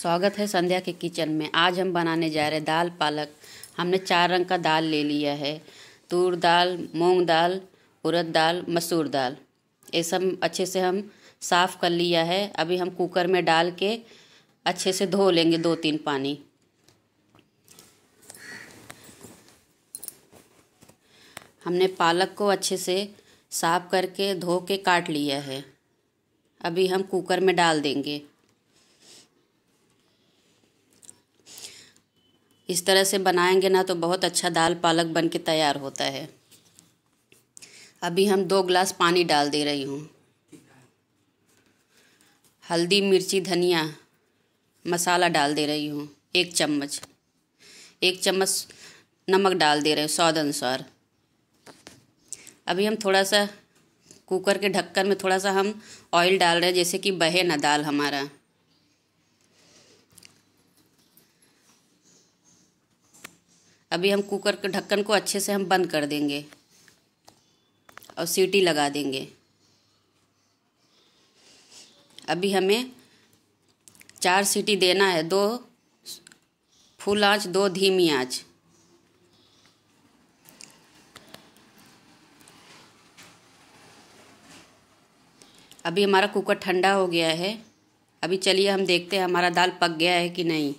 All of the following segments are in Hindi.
स्वागत है संध्या के किचन में आज हम बनाने जा रहे दाल पालक हमने चार रंग का दाल ले लिया है तूर दाल मूंग दाल उड़द दाल मसूर दाल ये सब अच्छे से हम साफ़ कर लिया है अभी हम कुकर में डाल के अच्छे से धो लेंगे दो तीन पानी हमने पालक को अच्छे से साफ़ करके धो के काट लिया है अभी हम कुकर में डाल देंगे इस तरह से बनाएंगे ना तो बहुत अच्छा दाल पालक बन के तैयार होता है अभी हम दो ग्लास पानी डाल दे रही हूँ हल्दी मिर्ची धनिया मसाला डाल दे रही हूँ एक चम्मच एक चम्मच नमक डाल दे रहे हैं स्वाद अनुसार अभी हम थोड़ा सा कुकर के ढक्कन में थोड़ा सा हम ऑयल डाल रहे हैं जैसे कि बहे ना दाल हमारा अभी हम कुकर के ढक्कन को अच्छे से हम बंद कर देंगे और सीटी लगा देंगे अभी हमें चार सीटी देना है दो फुल आंच दो धीमी आंच अभी हमारा कुकर ठंडा हो गया है अभी चलिए हम देखते हैं हमारा दाल पक गया है कि नहीं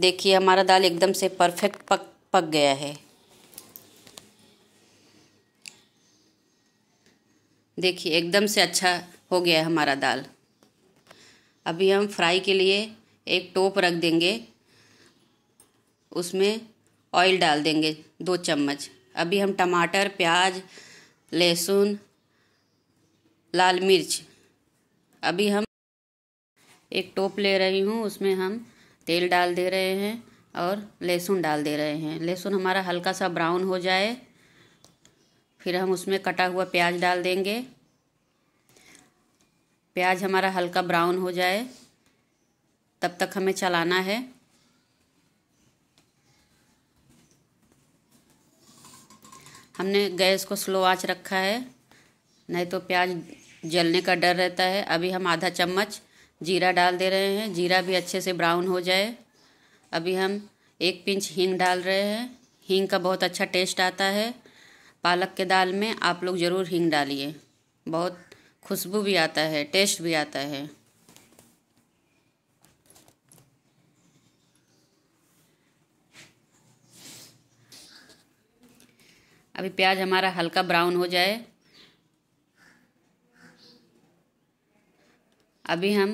देखिए हमारा दाल एकदम से परफेक्ट पक पक गया है देखिए एकदम से अच्छा हो गया हमारा दाल अभी हम फ्राई के लिए एक टोप रख देंगे उसमें ऑयल डाल देंगे दो चम्मच अभी हम टमाटर प्याज लहसुन लाल मिर्च अभी हम एक टोप ले रही हूँ उसमें हम तेल डाल दे रहे हैं और लहसुन डाल दे रहे हैं लहसुन हमारा हल्का सा ब्राउन हो जाए फिर हम उसमें कटा हुआ प्याज डाल देंगे प्याज हमारा हल्का ब्राउन हो जाए तब तक हमें चलाना है हमने गैस को स्लो आंच रखा है नहीं तो प्याज जलने का डर रहता है अभी हम आधा चम्मच जीरा डाल दे रहे हैं जीरा भी अच्छे से ब्राउन हो जाए अभी हम एक पिंच हींग डाल रहे हैं हींग का बहुत अच्छा टेस्ट आता है पालक के दाल में आप लोग ज़रूर हींग डालिए बहुत खुशबू भी आता है टेस्ट भी आता है अभी प्याज हमारा हल्का ब्राउन हो जाए अभी हम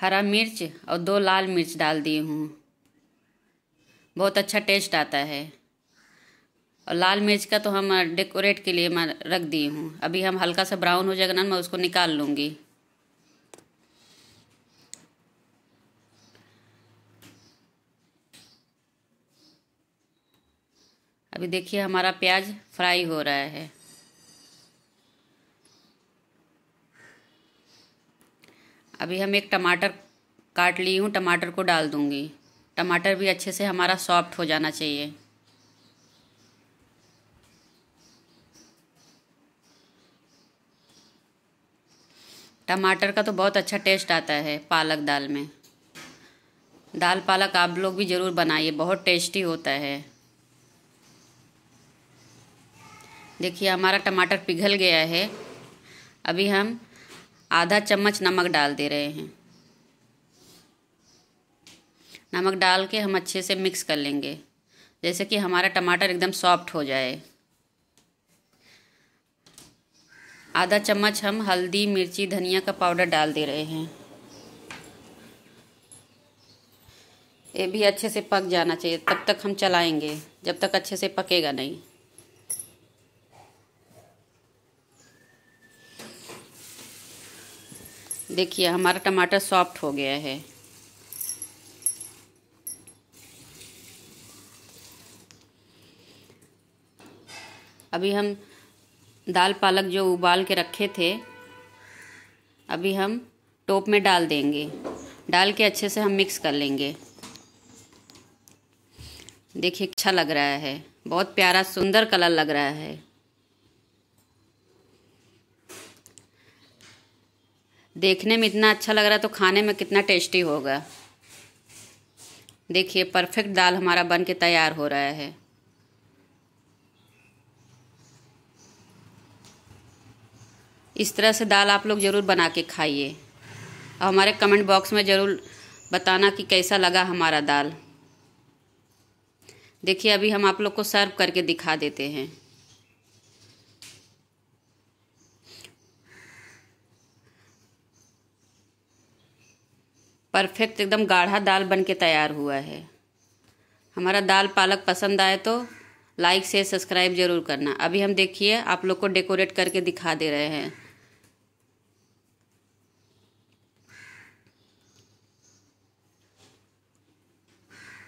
हरा मिर्च और दो लाल मिर्च डाल दिए हूँ बहुत अच्छा टेस्ट आता है और लाल मिर्च का तो हम डेकोरेट के लिए मैं रख दी हूँ अभी हम हल्का सा ब्राउन हो जाएगा ना मैं उसको निकाल लूँगी अभी देखिए हमारा प्याज फ्राई हो रहा है अभी हम एक टमाटर काट ली हूँ टमाटर को डाल दूँगी टमाटर भी अच्छे से हमारा सॉफ्ट हो जाना चाहिए टमाटर का तो बहुत अच्छा टेस्ट आता है पालक दाल में दाल पालक आप लोग भी ज़रूर बनाइए बहुत टेस्टी होता है देखिए हमारा टमाटर पिघल गया है अभी हम आधा चम्मच नमक डाल दे रहे हैं नमक डाल के हम अच्छे से मिक्स कर लेंगे जैसे कि हमारा टमाटर एकदम सॉफ्ट हो जाए आधा चम्मच हम हल्दी मिर्ची धनिया का पाउडर डाल दे रहे हैं ये भी अच्छे से पक जाना चाहिए तब तक हम चलाएंगे जब तक अच्छे से पकेगा नहीं देखिए हमारा टमाटर सॉफ्ट हो गया है अभी हम दाल पालक जो उबाल के रखे थे अभी हम टोप में डाल देंगे डाल के अच्छे से हम मिक्स कर लेंगे देखिए अच्छा लग रहा है बहुत प्यारा सुंदर कलर लग रहा है देखने में इतना अच्छा लग रहा है तो खाने में कितना टेस्टी होगा देखिए परफेक्ट दाल हमारा बन के तैयार हो रहा है इस तरह से दाल आप लोग ज़रूर बना के खाइए और हमारे कमेंट बॉक्स में ज़रूर बताना कि कैसा लगा हमारा दाल देखिए अभी हम आप लोग को सर्व करके दिखा देते हैं परफेक्ट एकदम गाढ़ा दाल बन के तैयार हुआ है हमारा दाल पालक पसंद आए तो लाइक से सब्सक्राइब जरूर करना अभी हम देखिए आप लोग को डेकोरेट करके दिखा दे रहे हैं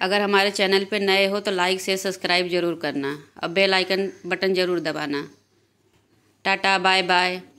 अगर हमारे चैनल पे नए हो तो लाइक से सब्सक्राइब जरूर करना और बेल आइकन बटन जरूर दबाना टाटा बाय बाय